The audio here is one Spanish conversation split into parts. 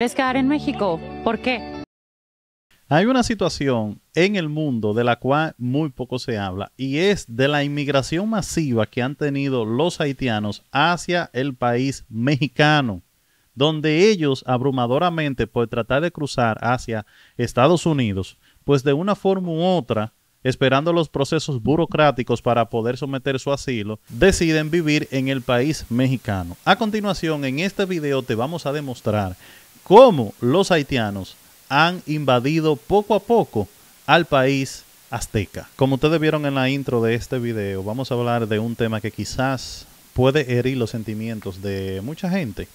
¿Quieres quedar en México? ¿Por qué? Hay una situación en el mundo de la cual muy poco se habla y es de la inmigración masiva que han tenido los haitianos hacia el país mexicano, donde ellos abrumadoramente por tratar de cruzar hacia Estados Unidos, pues de una forma u otra, esperando los procesos burocráticos para poder someter su asilo, deciden vivir en el país mexicano. A continuación, en este video te vamos a demostrar cómo los haitianos han invadido poco a poco al país azteca. Como ustedes vieron en la intro de este video, vamos a hablar de un tema que quizás puede herir los sentimientos de mucha gente,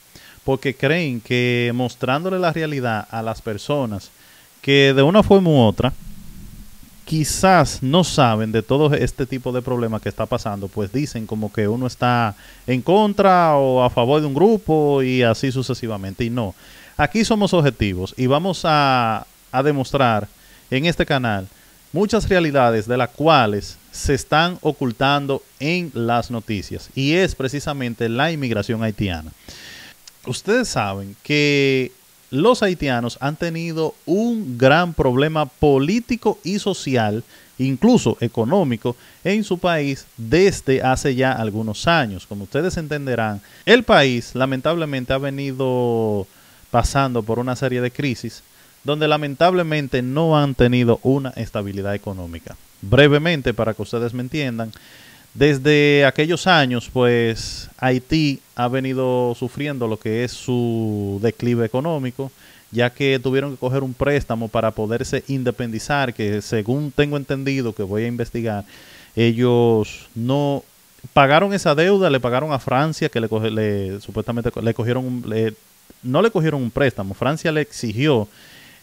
porque creen que mostrándole la realidad a las personas que de una forma u otra quizás no saben de todo este tipo de problemas que está pasando, pues dicen como que uno está en contra o a favor de un grupo y así sucesivamente. Y no, Aquí somos objetivos y vamos a, demostrar en este canal muchas realidades de las cuales se están ocultando en las noticias y es precisamente la inmigración haitiana. Ustedes saben que los haitianos han tenido un gran problema político y social, incluso económico, en su país desde hace ya algunos años. Como ustedes entenderán, el país lamentablemente ha venido pasando por una serie de crisis donde lamentablemente no han tenido una estabilidad económica. Brevemente, para que ustedes me entiendan, desde aquellos años, pues Haití ha venido sufriendo lo que es su declive económico, ya que tuvieron que coger un préstamo para poderse independizar, que según tengo entendido, que voy a investigar, ellos no pagaron esa deuda, le pagaron a Francia, que le, supuestamente le cogieron, le no le cogieron un préstamo, Francia le exigió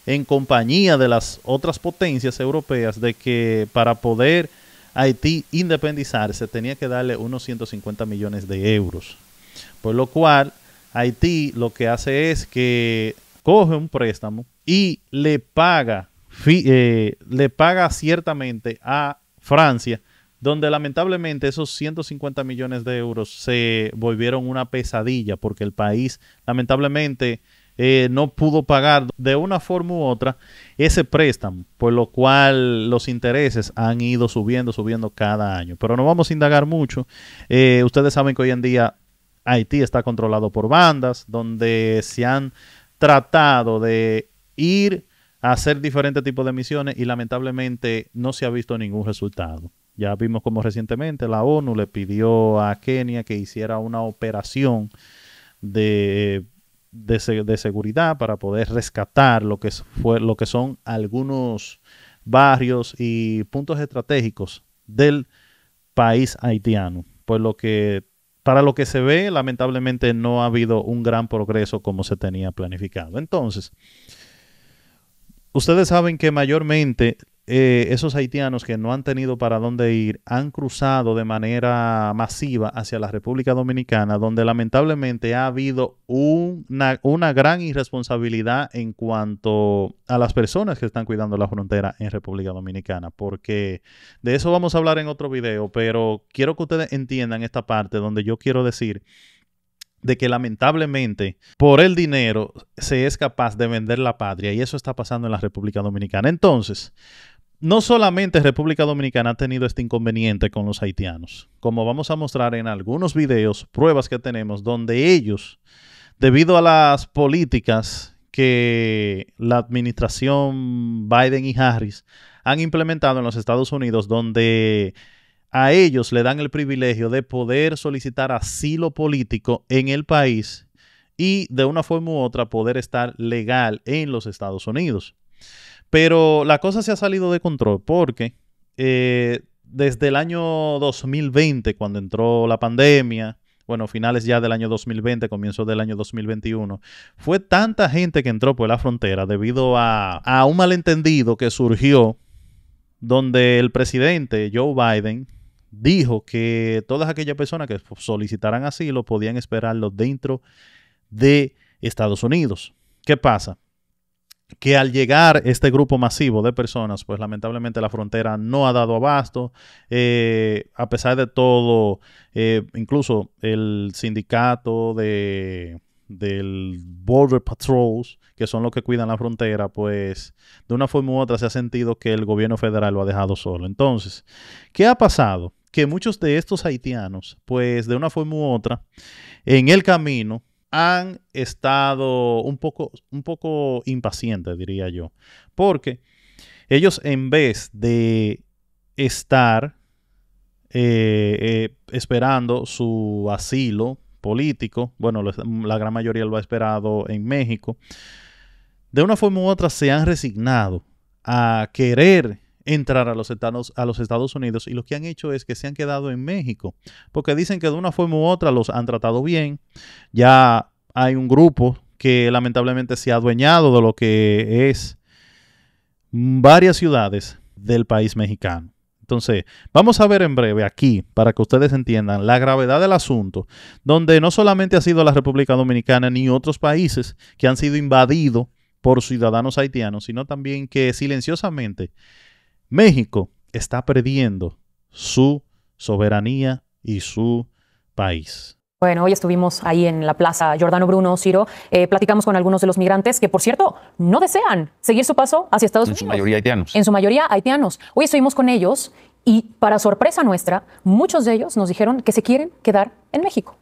en compañía de las otras potencias europeas de que para poder Haití independizarse tenía que darle unos 150 millones de euros. Por lo cual, Haití lo que hace es que coge un préstamo y le paga, eh, le paga ciertamente a Francia donde lamentablemente esos 150 millones de euros se volvieron una pesadilla porque el país lamentablemente eh, no pudo pagar de una forma u otra ese préstamo, por lo cual los intereses han ido subiendo, subiendo cada año. Pero no vamos a indagar mucho. Eh, ustedes saben que hoy en día Haití está controlado por bandas, donde se han tratado de ir a hacer diferentes tipos de misiones y lamentablemente no se ha visto ningún resultado. Ya vimos como recientemente la ONU le pidió a Kenia que hiciera una operación de, seguridad para poder rescatar lo que, fue, lo que son algunos barrios y puntos estratégicos del país haitiano. Pues lo que para lo que se ve, lamentablemente no ha habido un gran progreso como se tenía planificado. Entonces, ustedes saben que mayormente eh, esos haitianos que no han tenido para dónde ir han cruzado de manera masiva hacia la República Dominicana, donde lamentablemente ha habido una, una gran irresponsabilidad en cuanto a las personas que están cuidando la frontera en República Dominicana, porque de eso vamos a hablar en otro video, pero quiero que ustedes entiendan esta parte donde yo quiero decir de que lamentablemente por el dinero se es capaz de vender la patria y eso está pasando en la República Dominicana. Entonces, no solamente República Dominicana ha tenido este inconveniente con los haitianos, como vamos a mostrar en algunos videos, pruebas que tenemos donde ellos, debido a las políticas que la administración Biden y Harris han implementado en los Estados Unidos, donde a ellos le dan el privilegio de poder solicitar asilo político en el país y de una forma u otra poder estar legal en los Estados Unidos. Pero la cosa se ha salido de control porque eh, desde el año 2020, cuando entró la pandemia, bueno, finales ya del año 2020, comienzo del año 2021, fue tanta gente que entró por la frontera debido a, a un malentendido que surgió donde el presidente Joe Biden dijo que todas aquellas personas que solicitaran asilo podían esperarlo dentro de Estados Unidos. ¿Qué pasa? que al llegar este grupo masivo de personas, pues lamentablemente la frontera no ha dado abasto. Eh, a pesar de todo, eh, incluso el sindicato de del Border Patrols, que son los que cuidan la frontera, pues de una forma u otra se ha sentido que el gobierno federal lo ha dejado solo. Entonces, ¿qué ha pasado? que muchos de estos haitianos, pues de una forma u otra, en el camino han estado un poco, un poco impacientes, diría yo, porque ellos en vez de estar eh, eh, esperando su asilo político, bueno, la gran mayoría lo ha esperado en México, de una forma u otra se han resignado a querer entrar a los, Estados, Unidos y lo que han hecho es que se han quedado en México, porque dicen que de una forma u otra los han tratado bien, ya hay un grupo que lamentablemente se ha adueñado de lo que es varias ciudades del país mexicano. Entonces, vamos a ver en breve aquí, para que ustedes entiendan la gravedad del asunto, donde no solamente ha sido la República Dominicana ni otros países que han sido invadidos por ciudadanos haitianos, sino también que silenciosamente México está perdiendo su soberanía y su país. Bueno, hoy estuvimos ahí en la plaza Jordano Bruno, Ciro, eh, platicamos con algunos de los migrantes que, por cierto, no desean seguir su paso hacia Estados Unidos. En su mayoría haitianos. En su mayoría haitianos. Hoy estuvimos con ellos y, para sorpresa nuestra, muchos de ellos nos dijeron que se quieren quedar en México.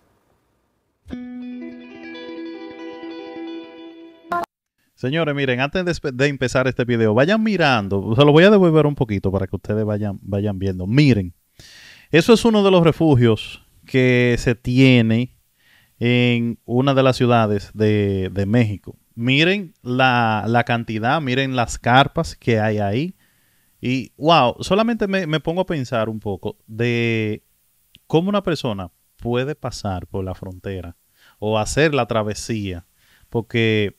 Señores, miren, antes de, empezar este video, vayan mirando, se lo voy a devolver un poquito para que ustedes vayan, vayan viendo. Miren, eso es uno de los refugios que se tiene en una de las ciudades de, México. Miren la, cantidad, miren las carpas que hay ahí. Y wow, solamente me, me pongo a pensar un poco de cómo una persona puede pasar por la frontera o hacer la travesía. Porque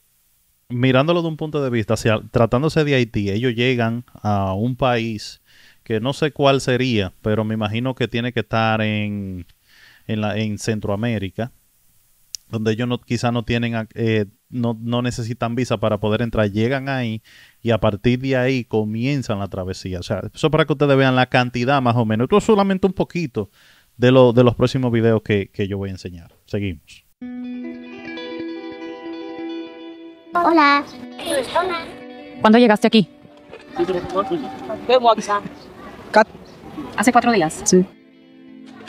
mirándolo de un punto de vista, tratándose de Haití, ellos llegan a un país que no sé cuál sería, pero me imagino que tiene que estar en, la, en Centroamérica, donde ellos no, quizá no tienen, eh, no, necesitan visa para poder entrar, llegan ahí y a partir de ahí comienzan la travesía. O sea, eso para que ustedes vean la cantidad más o menos. Esto es solamente un poquito de, de los próximos videos que, que yo voy a enseñar. Seguimos. Hola. ¿Cuándo llegaste aquí? Hace cuatro días. Sí.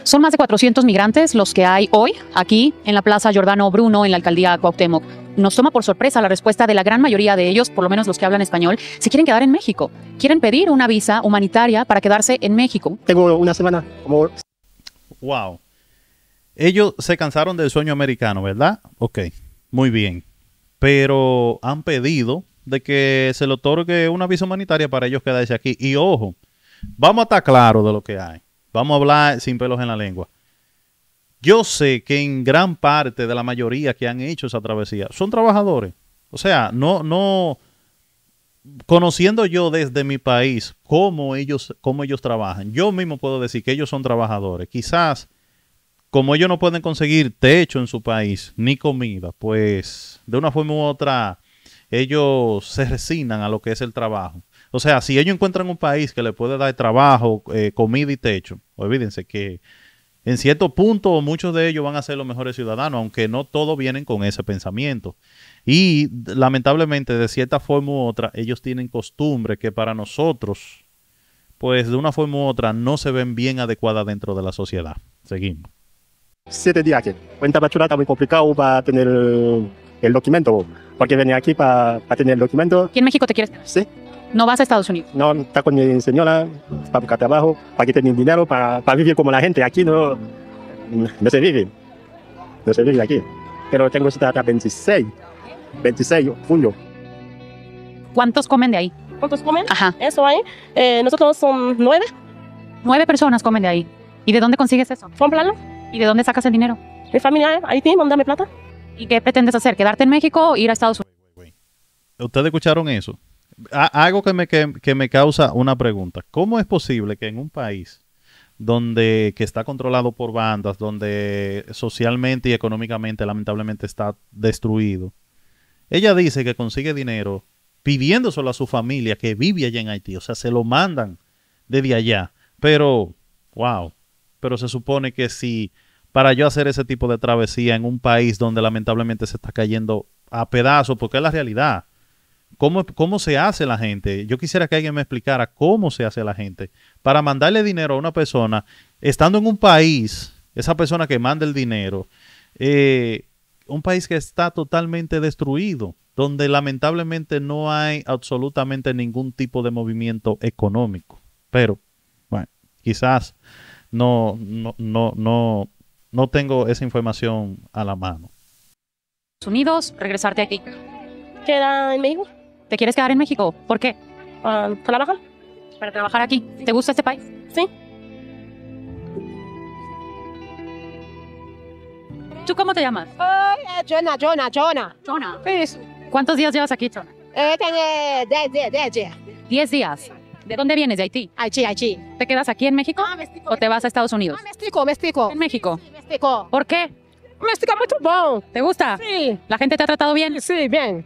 Son más de 400 migrantes los que hay hoy aquí en la Plaza Giordano Bruno, en la alcaldía Cuauhtémoc. Nos toma por sorpresa la respuesta de la gran mayoría de ellos, por lo menos los que hablan español, si quieren quedar en México. Quieren pedir una visa humanitaria para quedarse en México. Tengo una semana. Wow. Ellos se cansaron del sueño americano, ¿verdad? Ok, muy bien pero han pedido de que se le otorgue una visa humanitaria para ellos quedarse aquí. Y ojo, vamos a estar claros de lo que hay. Vamos a hablar sin pelos en la lengua. Yo sé que en gran parte de la mayoría que han hecho esa travesía son trabajadores. O sea, no, no, conociendo yo desde mi país cómo ellos, cómo ellos trabajan, yo mismo puedo decir que ellos son trabajadores. Quizás como ellos no pueden conseguir techo en su país ni comida, pues de una forma u otra ellos se resignan a lo que es el trabajo. O sea, si ellos encuentran un país que les puede dar trabajo, eh, comida y techo, olvídense que en cierto punto muchos de ellos van a ser los mejores ciudadanos, aunque no todos vienen con ese pensamiento. Y lamentablemente, de cierta forma u otra, ellos tienen costumbres que para nosotros, pues de una forma u otra, no se ven bien adecuadas dentro de la sociedad. Seguimos siete días aquí. cuenta Tapachula está muy complicado para tener el documento, porque venía aquí para, para tener el documento. ¿Y en México te quieres? Sí. ¿No vas a Estados Unidos? No, está con mi señora para buscar trabajo, para que tenga dinero, para, para vivir como la gente. Aquí no, no se vive, no se vive aquí. Pero tengo hasta 26, 26 de junio. ¿Cuántos comen de ahí? ¿Cuántos comen? Ajá. Eso ahí, eh, nosotros son nueve. Nueve personas comen de ahí. ¿Y de dónde consigues eso? plano ¿Y de dónde sacas el dinero? Mi familia Haití, eh, mándame plata. ¿Y qué pretendes hacer? ¿Quedarte en México o ir a Estados Unidos? ¿Ustedes escucharon eso? algo que me, causa una pregunta. ¿Cómo es posible que en un país donde que está controlado por bandas, donde socialmente y económicamente lamentablemente está destruido. Ella dice que consigue dinero pidiéndoselo a su familia que vive allá en Haití, o sea, se lo mandan desde allá. Pero, wow, pero se supone que si para yo hacer ese tipo de travesía en un país donde lamentablemente se está cayendo a pedazos, porque es la realidad, ¿Cómo, ¿Cómo, se hace la gente? Yo quisiera que alguien me explicara cómo se hace la gente para mandarle dinero a una persona, estando en un país, esa persona que manda el dinero, eh, un país que está totalmente destruido, donde lamentablemente no hay absolutamente ningún tipo de movimiento económico. Pero, bueno, quizás no, no, no, no, no tengo esa información a la mano. Unidos, regresarte aquí. ¿Queda en México? ¿Te quieres quedar en México? ¿Por qué? Para ah, trabajar. Para trabajar aquí. ¿Te gusta este país? Sí. ¿Tú cómo te llamas? ¡Hola, ah, Jonah, Jonah, Jonah. Jonah. ¿Cuántos días llevas aquí, Jonah? Eh, tengo 10 días. ¿10 días? ¿De dónde vienes? ¿De Haití? Haití, Haití. ¿Te quedas aquí en México? Ah, ¿O te vas a Estados Unidos? Ah, México, México. ¿En México? Sí, México. ¿Por qué? México muy bueno. ¿Te gusta? Sí. ¿La gente te ha tratado bien? Sí, bien.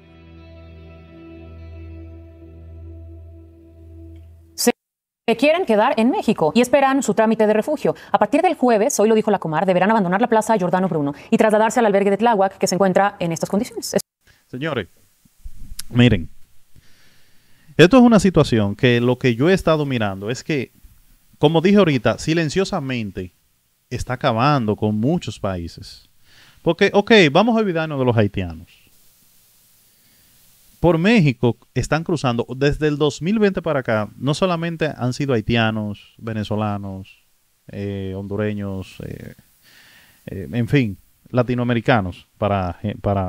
Se quieren quedar en México y esperan su trámite de refugio. A partir del jueves, hoy lo dijo la Comar, deberán abandonar la plaza Jordano Bruno y trasladarse al albergue de Tláhuac que se encuentra en estas condiciones. Señores, miren, esto es una situación que lo que yo he estado mirando es que, como dije ahorita, silenciosamente está acabando con muchos países. Porque, ok, vamos a olvidarnos de los haitianos. Por México están cruzando, desde el 2020 para acá, no solamente han sido haitianos, venezolanos, eh, hondureños, eh, eh, en fin, latinoamericanos, para,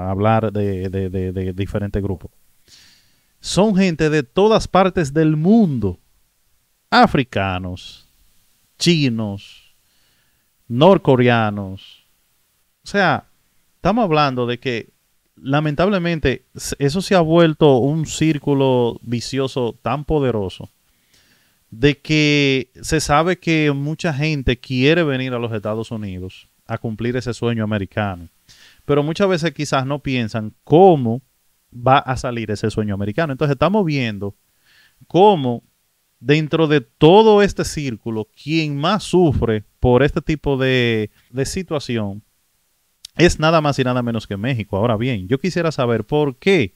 hablar de diferentes grupos son gente de todas partes del mundo. Africanos, chinos, norcoreanos. O sea, estamos hablando de que lamentablemente eso se ha vuelto un círculo vicioso tan poderoso de que se sabe que mucha gente quiere venir a los Estados Unidos a cumplir ese sueño americano. Pero muchas veces quizás no piensan cómo va a salir ese sueño americano. Entonces estamos viendo cómo dentro de todo este círculo, quien más sufre por este tipo de, de situación es nada más y nada menos que México. Ahora bien, yo quisiera saber por qué,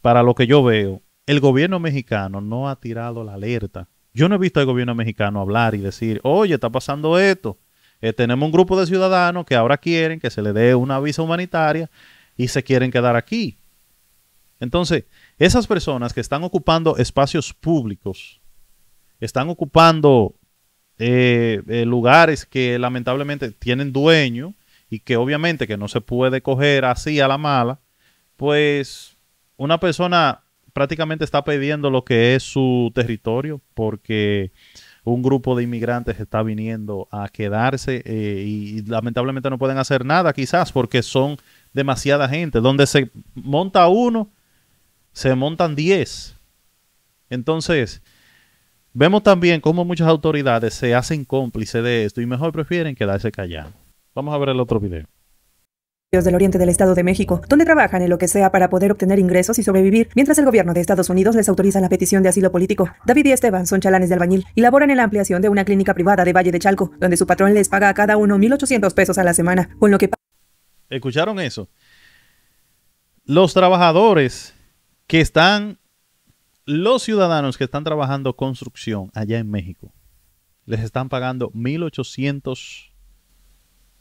para lo que yo veo, el gobierno mexicano no ha tirado la alerta. Yo no he visto al gobierno mexicano hablar y decir, oye, está pasando esto. Eh, tenemos un grupo de ciudadanos que ahora quieren que se le dé una visa humanitaria y se quieren quedar aquí. Entonces, esas personas que están ocupando espacios públicos, están ocupando eh, eh, lugares que lamentablemente tienen dueño y que obviamente que no se puede coger así a la mala, pues una persona prácticamente está pidiendo lo que es su territorio porque un grupo de inmigrantes está viniendo a quedarse eh, y lamentablemente no pueden hacer nada quizás porque son demasiada gente. Donde se monta uno, se montan 10. Entonces, vemos también cómo muchas autoridades se hacen cómplices de esto y mejor prefieren quedarse callados. Vamos a ver el otro video del oriente del Estado de México, donde trabajan en lo que sea para poder obtener ingresos y sobrevivir, mientras el gobierno de Estados Unidos les autoriza la petición de asilo político. David y Esteban son chalanes de albañil y laboran en la ampliación de una clínica privada de Valle de Chalco, donde su patrón les paga a cada uno 1.800 pesos a la semana, con lo que... ¿Escucharon eso? Los trabajadores que están los ciudadanos que están trabajando construcción allá en México. Les están pagando 1.800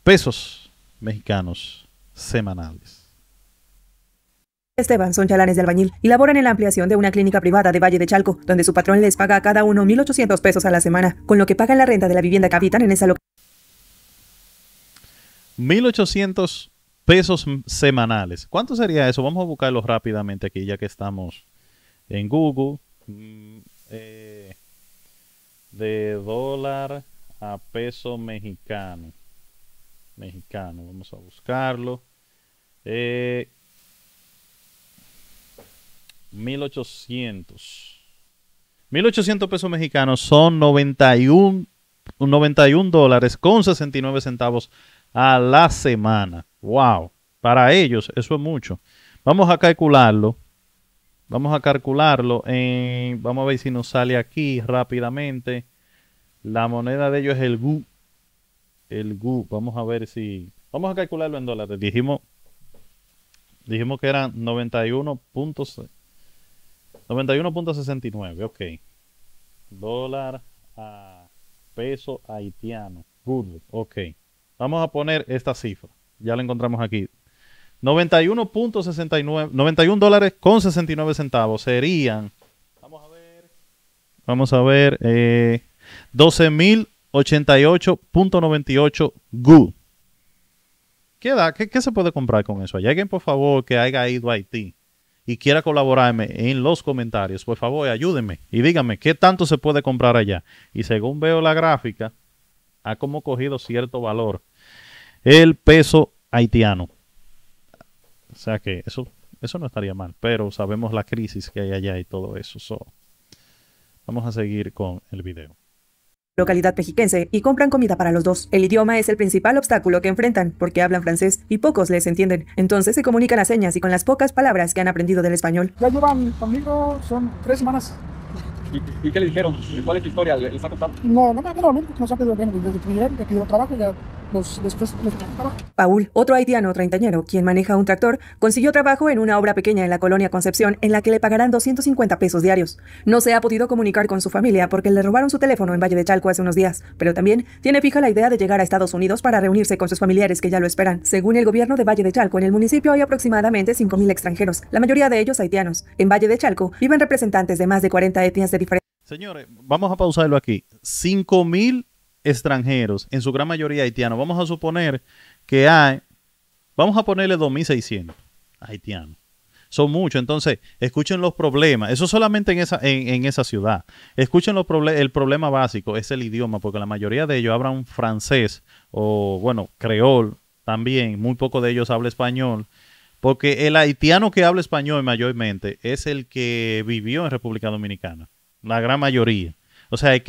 pesos mexicanos semanales. Esteban son chalanes de albañil y laboran en la ampliación de una clínica privada de Valle de Chalco, donde su patrón les paga a cada uno 1.800 pesos a la semana, con lo que pagan la renta de la vivienda que habitan en esa localidad. 1.800 pesos semanales. ¿Cuánto sería eso? Vamos a buscarlo rápidamente aquí, ya que estamos en Google. Mm, eh, de dólar a peso mexicano. Mexicano, vamos a buscarlo. 1800. Eh, 1800 pesos mexicanos son 91, 91 dólares con 69 centavos a la semana. Wow, para ellos eso es mucho. Vamos a calcularlo. Vamos a calcularlo. vamos a ver si nos sale aquí rápidamente. La moneda de ellos es el GU. El GU. Vamos a ver si. Vamos a calcularlo en dólares. Dijimos, dijimos que eran 91.69. Ok. Dólar a peso haitiano. Gu. Ok. Vamos a poner esta cifra ya lo encontramos aquí. 91.69, 91 dólares con 69 centavos serían, vamos a ver, vamos a ver, 12.088.98 eh, GU. ¿Qué, ¿Qué, se puede comprar con eso? Hay alguien, por favor, que haya ido a Haití y quiera colaborarme en los comentarios, por favor, ayúdenme y díganme qué tanto se puede comprar allá. Y según veo la gráfica, ha como cogido cierto valor el peso haitiano. O sea que eso, eso no estaría mal, pero sabemos la crisis que hay allá y todo eso. vamos a seguir con el video localidad mexiquense y compran comida para los dos. El idioma es el principal obstáculo que enfrentan porque hablan francés y pocos les entienden. Entonces se comunican a señas y con las pocas palabras que han aprendido del español. Ya llevan conmigo, son tres semanas. ¿Y, qué le dijeron? ¿Cuál es tu historia? ¿Les ha contado? No, no, no, no, no, no, no, no, no, no, no, no, no, Paul, otro haitiano treintañero, quien maneja un tractor, consiguió trabajo en una obra pequeña en la colonia Concepción en la que le pagarán 250 pesos diarios. No se ha podido comunicar con su familia porque le robaron su teléfono en Valle de Chalco hace unos días, pero también tiene fija la idea de llegar a Estados Unidos para reunirse con sus familiares que ya lo esperan. Según el gobierno de Valle de Chalco, en el municipio hay aproximadamente 5.000 extranjeros, la mayoría de ellos haitianos. En Valle de Chalco viven representantes de más de 40 etnias de diferentes... Señores, vamos a pausarlo aquí. 5.000 extranjeros, en su gran mayoría haitianos. Vamos a suponer que hay, vamos a ponerle 2.600 haitianos. Son muchos, entonces escuchen los problemas. Eso solamente en esa, en, esa ciudad. Escuchen los el problema básico, es el idioma, porque la mayoría de ellos hablan francés o, bueno, creol también. Muy poco de ellos habla español. Porque el haitiano que habla español mayormente es el que vivió en República Dominicana, la gran mayoría. O sea, el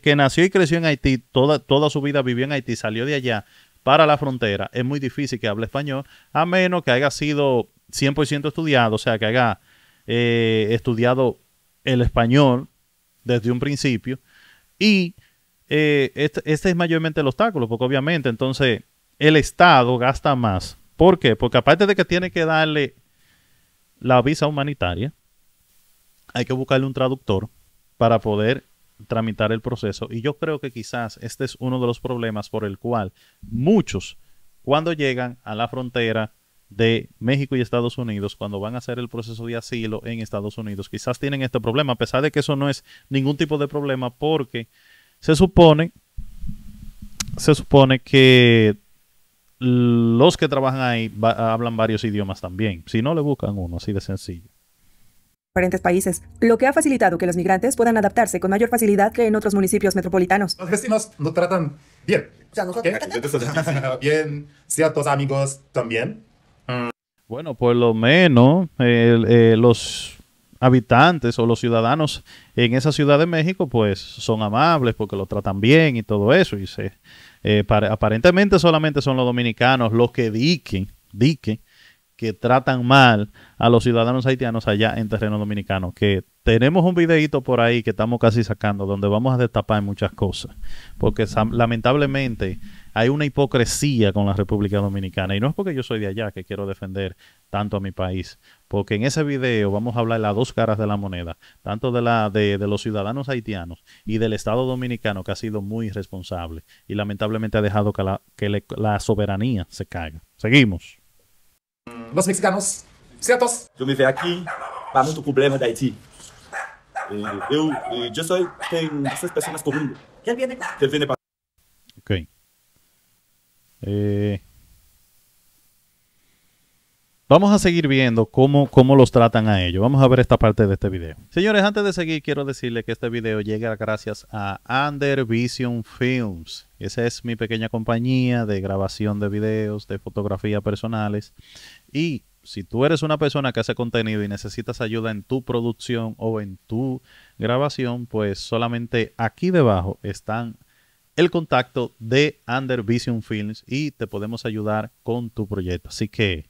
que, nació y creció en Haití, toda, toda su vida vivió en Haití, salió de allá para la frontera, es muy difícil que hable español, a menos que haya sido 100% estudiado, o sea, que haya eh, estudiado el español desde un principio. Y eh, este, este, es mayormente el obstáculo, porque obviamente entonces el Estado gasta más. ¿Por qué? Porque aparte de que tiene que darle la visa humanitaria, hay que buscarle un traductor para poder tramitar el proceso. Y yo creo que quizás este es uno de los problemas por el cual muchos, cuando llegan a la frontera de México y Estados Unidos, cuando van a hacer el proceso de asilo en Estados Unidos, quizás tienen este problema, a pesar de que eso no es ningún tipo de problema, porque se supone, se supone que los que trabajan ahí hablan varios idiomas también. Si no, le buscan uno, así de sencillo diferentes países, lo que ha facilitado que los migrantes puedan adaptarse con mayor facilidad que en otros municipios metropolitanos. Los vecinos no tratan bien. O sea, nosotros tratan bien, ciertos amigos también. Bueno, por lo menos eh, los habitantes o los ciudadanos en esa Ciudad de México pues son amables porque lo tratan bien y todo eso. Y se, eh, aparentemente solamente son los dominicanos los que diquen, diquen que tratan mal a los ciudadanos haitianos allá en terreno dominicano, que tenemos un videito por ahí que estamos casi sacando donde vamos a destapar muchas cosas, porque lamentablemente hay una hipocresía con la República Dominicana y no es porque yo soy de allá que quiero defender tanto a mi país, porque en ese video vamos a hablar las dos caras de la moneda, tanto de la de, de, los ciudadanos haitianos y del Estado dominicano que ha sido muy irresponsable y lamentablemente ha dejado que la, que la soberanía se caiga. Seguimos. Nós mexicanos, certos? Eu me vejo aqui para muito problema da Haiti. Eu, eu sou, tem essas pessoas correndo. Quem vem? Quem vem? Ok. É... Vamos a seguir viendo cómo, cómo los tratan a ellos. Vamos a ver esta parte de este video. Señores, antes de seguir, quiero decirles que este video llega gracias a Under Vision Films. Esa es mi pequeña compañía de grabación de videos, de fotografía personales. Y si tú eres una persona que hace contenido y necesitas ayuda en tu producción o en tu grabación, pues solamente aquí debajo están el contacto de Under Vision Films y te podemos ayudar con tu proyecto. Así que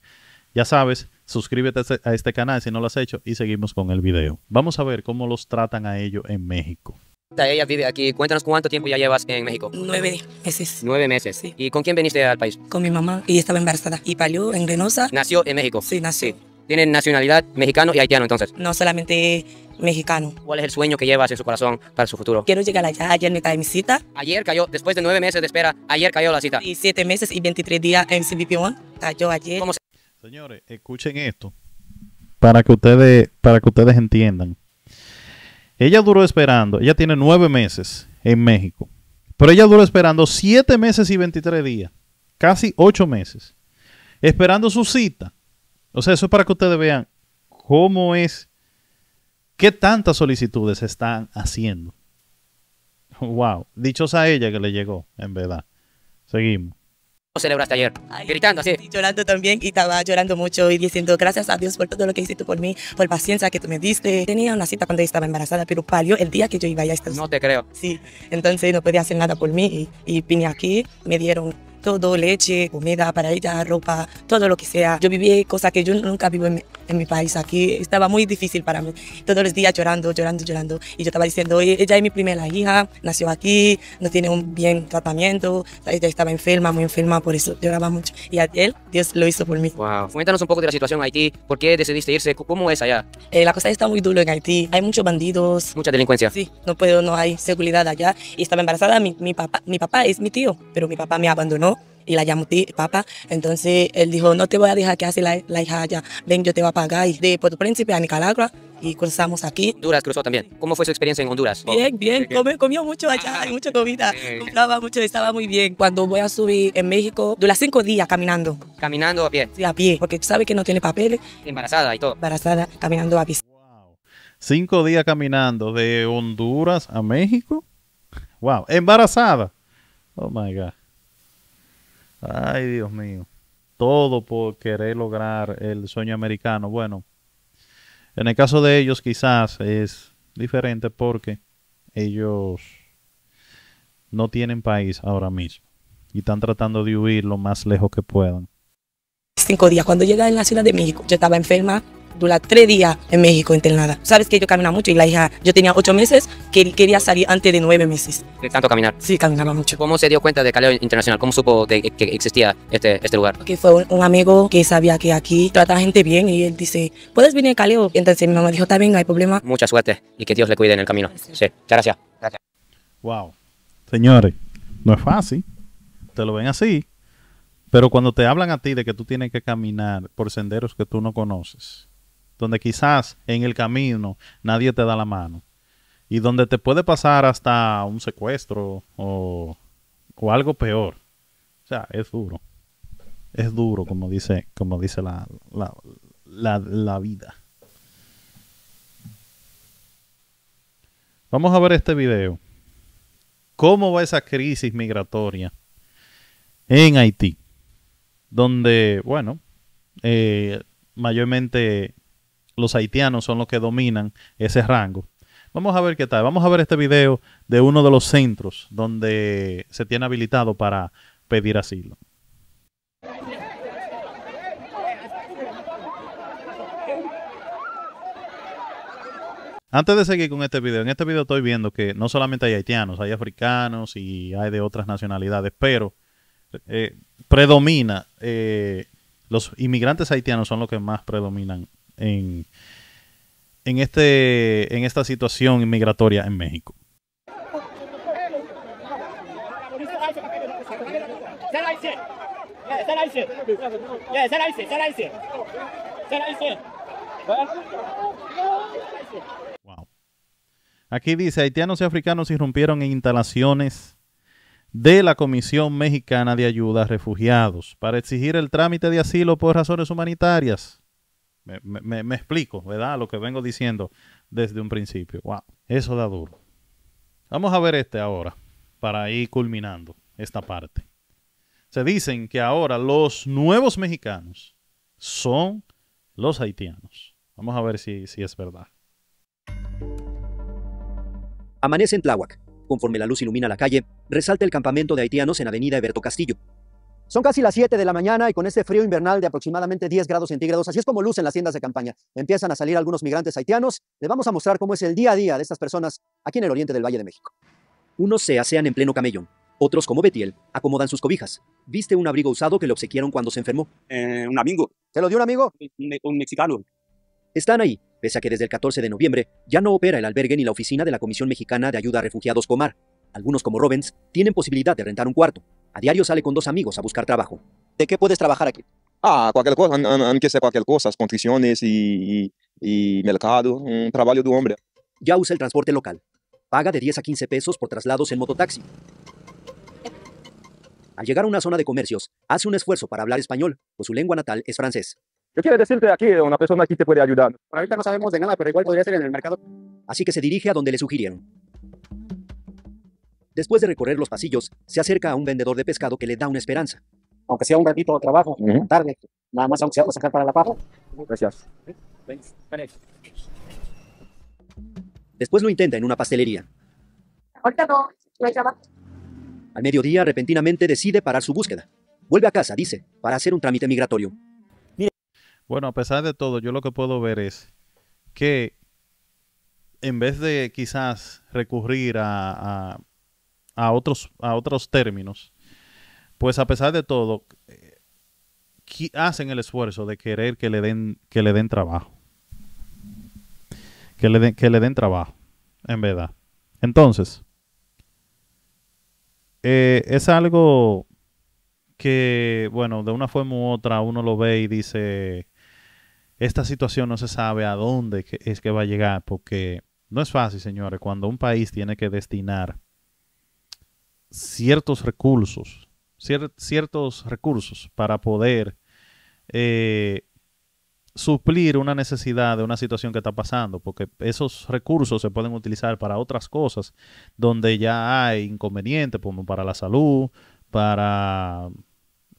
ya sabes, suscríbete este, a este canal si no lo has hecho y seguimos con el video. Vamos a ver cómo los tratan a ellos en México. Ella vive aquí. Cuéntanos cuánto tiempo ya llevas en México. Nueve meses. Nueve meses. ¿Y con quién viniste al país? Con mi mamá. Y estaba embarazada. Y palió en Grenosa. ¿Nació en México? Sí, nació. ¿Tiene nacionalidad mexicano y haitiano entonces? No, solamente mexicano. ¿Cuál es el sueño que llevas en su corazón para su futuro? Quiero llegar allá. Ayer me cae mi cita. Ayer cayó, después de nueve meses de espera, ayer cayó la cita. Y siete meses y 23 días en CBP1. Cayó ayer. ¿Cómo se Señores, escuchen esto para que ustedes, para que ustedes entiendan. Ella duró esperando, ella tiene nueve meses en México, pero ella duró esperando siete meses y 23 días, casi ocho meses, esperando su cita. O sea, eso es para que ustedes vean cómo es, qué tantas solicitudes están haciendo. Wow, dichosa ella que le llegó, en verdad. Seguimos celebraste ayer? Gritando así. llorando también y estaba llorando mucho y diciendo gracias a Dios por todo lo que hiciste por mí, por la paciencia que tú me diste. Tenía una cita cuando estaba embarazada, pero palió el día que yo iba a estar. No te creo. Sí, entonces no podía hacer nada por mí y, y vine aquí, me dieron todo, leche, comida para ella, ropa, todo lo que sea. Yo viví cosas que yo nunca vivo en, en mi país, aquí estaba muy difícil para mí. Todos los días llorando, llorando, llorando. Y yo estaba diciendo, ella es mi primera hija, nació aquí, no tiene un bien tratamiento, ella estaba enferma, muy enferma, por eso lloraba mucho. Y a él, Dios lo hizo por mí. Wow. Cuéntanos un poco de la situación en Haití, ¿por qué decidiste irse? ¿Cómo es allá? Eh, la cosa está muy duro en Haití, hay muchos bandidos. Mucha delincuencia. Sí, no puedo, no hay seguridad allá. Y estaba embarazada, mi, mi papá, mi papá es mi tío, pero mi papá me abandonó y la llamó ti, papá. Entonces él dijo, no te voy a dejar que hace la, hija allá, ven, yo te voy a pagar. Y de Puerto Príncipe a Nicaragua y cruzamos aquí. Honduras cruzó también. ¿Cómo fue su experiencia en Honduras? Bien, bien. comió mucho allá, ah. mucha comida. Compraba mucho, estaba muy bien. Cuando voy a subir en México, dura cinco días caminando. ¿Caminando a pie? Sí, a pie, porque tú sabes que no tiene papeles. Embarazada y todo. Embarazada, caminando a pie. Wow. Cinco días caminando de Honduras a México. Wow, embarazada. Oh my God. Ay, Dios mío. Todo por querer lograr el sueño americano. Bueno, en el caso de ellos quizás es diferente porque ellos no tienen país ahora mismo y están tratando de huir lo más lejos que puedan. Cinco días, cuando llegué en la Ciudad de México, yo estaba enferma tres días en México internada. Sabes que yo camino mucho y la hija, yo tenía ocho meses, que quería salir antes de nueve meses. ¿De tanto caminar? Sí, caminaba mucho. ¿Cómo se dio cuenta de Caleo Internacional? ¿Cómo supo que existía este, este lugar? Que fue un, amigo que sabía que aquí trata gente bien y él dice, ¿puedes venir a Caleo? Y entonces mi mamá dijo, está bien, no hay problema. Mucha suerte y que Dios le cuide en el camino. Sí, gracias. gracias. Wow. Señores, no es fácil. Te lo ven así. Pero cuando te hablan a ti de que tú tienes que caminar por senderos que tú no conoces, donde quizás en el camino nadie te da la mano y donde te puede pasar hasta un secuestro o, algo peor. O sea, es duro. Es duro, como dice, como dice la, la, vida. Vamos a ver este video. ¿Cómo va esa crisis migratoria en Haití? Donde, bueno, eh, mayormente los haitianos son los que dominan ese rango. Vamos a ver qué tal. Vamos a ver este video de uno de los centros donde se tiene habilitado para pedir asilo. Antes de seguir con este video, en este video estoy viendo que no solamente hay haitianos, hay africanos y hay de otras nacionalidades, pero eh, predomina, eh, los inmigrantes haitianos son los que más predominan en, este, en esta situación migratoria en México. Aquí dice, haitianos y africanos irrumpieron en instalaciones de la Comisión Mexicana de Ayuda a Refugiados para exigir el trámite de asilo por razones humanitarias. Me, explico, ¿verdad? Lo que vengo diciendo desde un principio. Wow, eso da duro. Vamos a ver este ahora, para ir culminando esta parte. Se dicen que ahora los nuevos mexicanos son los haitianos. Vamos a ver si, si es verdad. Amanece en Tláhuac. Conforme la luz ilumina la calle, resalta el campamento de haitianos en Avenida Eberto Castillo, son casi las 7 de la mañana y con este frío invernal de aproximadamente 10 grados centígrados, así es como lucen las tiendas de campaña. Empiezan a salir algunos migrantes haitianos. Les vamos a mostrar cómo es el día a día de estas personas aquí en el oriente del Valle de México. Unos se asean en pleno camellón, otros, como Betiel, acomodan sus cobijas. Viste un abrigo usado que le obsequiaron cuando se enfermó. Eh, un amigo. ¿Te lo dio un amigo? Un, un mexicano. Están ahí, pese a que desde el 14 de noviembre ya no opera el albergue ni la oficina de la Comisión Mexicana de Ayuda a Refugiados Comar. Algunos, como Robbins, tienen posibilidad de rentar un cuarto. A diario sale con dos amigos a buscar trabajo. ¿De qué puedes trabajar aquí? Ah, cualquier cosa, aunque sea cualquier cosa, las y, mercado, un trabajo de hombre. Ya usa el transporte local. Paga de 10 a 15 pesos por traslados en mototaxi. Al llegar a una zona de comercios, hace un esfuerzo para hablar español, pues su lengua natal es francés. Yo quiero decirte aquí, una persona aquí te puede ayudar. ahorita no sabemos de nada, pero igual podría ser en el mercado. Así que se dirige a donde le sugirieron. Después de recorrer los pasillos, se acerca a un vendedor de pescado que le da una esperanza. Aunque sea un ratito de trabajo, tarde, nada más aunque sea para sacar para la paja. Gracias. Después lo intenta en una pastelería. Ahorita no, no Al mediodía, repentinamente decide parar su búsqueda. Vuelve a casa, dice, para hacer un trámite migratorio. Bueno, a pesar de todo, yo lo que puedo ver es que en vez de quizás recurrir a a otros, a otros términos, pues a pesar de todo, hacen el esfuerzo de querer que le den, que le den trabajo. Que le, den, que le den trabajo, en verdad. Entonces, eh, es algo que, bueno, de una forma u otra uno lo ve y dice, esta situación no se sabe a dónde es que va a llegar, porque no es fácil, señores, cuando un país tiene que destinar ciertos recursos, ciertos recursos para poder eh, suplir una necesidad de una situación que está pasando, porque esos recursos se pueden utilizar para otras cosas donde ya hay inconvenientes, como para la salud, para,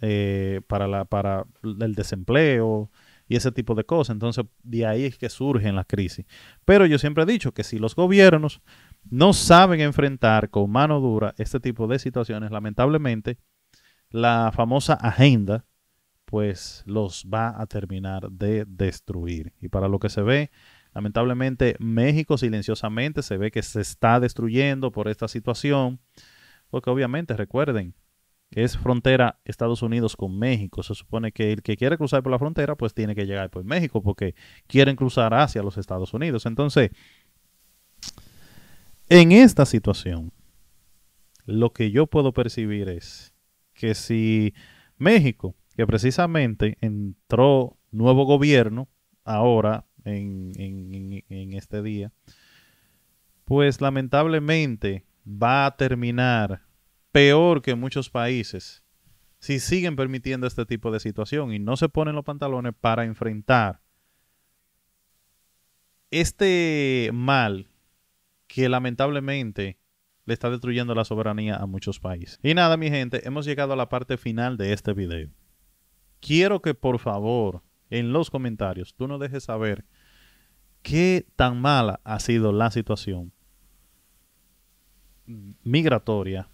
eh, para, la, para el desempleo y ese tipo de cosas. Entonces, de ahí es que surgen la crisis. Pero yo siempre he dicho que si los gobiernos no saben enfrentar con mano dura este tipo de situaciones. Lamentablemente, la famosa agenda pues los va a terminar de destruir. Y para lo que se ve, lamentablemente México silenciosamente se ve que se está destruyendo por esta situación, porque obviamente recuerden, es frontera Estados Unidos con México. Se supone que el que quiere cruzar por la frontera, pues tiene que llegar por México, porque quieren cruzar hacia los Estados Unidos. Entonces, en esta situación, lo que yo puedo percibir es que si México, que precisamente entró nuevo gobierno ahora en, este día, pues lamentablemente va a terminar peor que muchos países si siguen permitiendo este tipo de situación y no se ponen los pantalones para enfrentar este mal que lamentablemente le está destruyendo la soberanía a muchos países. Y nada, mi gente, hemos llegado a la parte final de este video. Quiero que por favor en los comentarios tú nos dejes saber qué tan mala ha sido la situación migratoria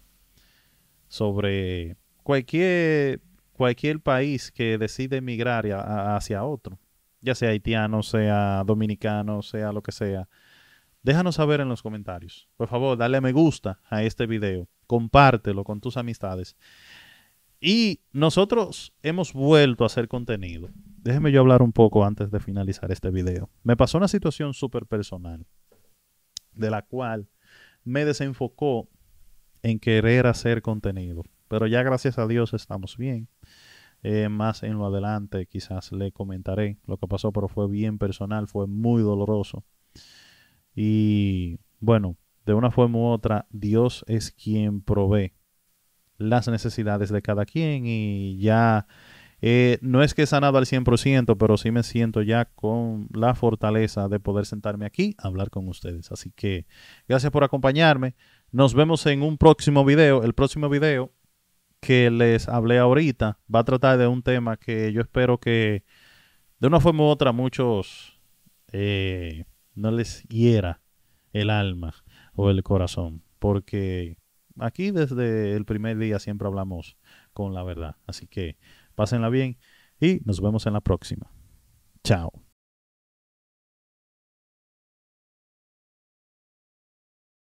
sobre cualquier, cualquier país que decide emigrar hacia otro, ya sea haitiano, sea dominicano, sea lo que sea Déjanos saber en los comentarios. Por favor, dale me gusta a este video. Compártelo con tus amistades. Y nosotros hemos vuelto a hacer contenido. Déjeme yo hablar un poco antes de finalizar este video. Me pasó una situación súper personal, de la cual me desenfocó en querer hacer contenido. Pero ya gracias a Dios estamos bien. Eh, más en lo adelante quizás le comentaré lo que pasó, pero fue bien personal, fue muy doloroso. Y bueno, de una forma u otra, Dios es quien provee las necesidades de cada quien y ya eh, no es que he sanado al 100%, pero sí me siento ya con la fortaleza de poder sentarme aquí a hablar con ustedes. Así que gracias por acompañarme. Nos vemos en un próximo video. El próximo video que les hablé ahorita va a tratar de un tema que yo espero que de una forma u otra muchos eh, no les hiera el alma o el corazón, porque aquí desde el primer día siempre hablamos con la verdad. Así que pásenla bien y nos vemos en la próxima. Chao.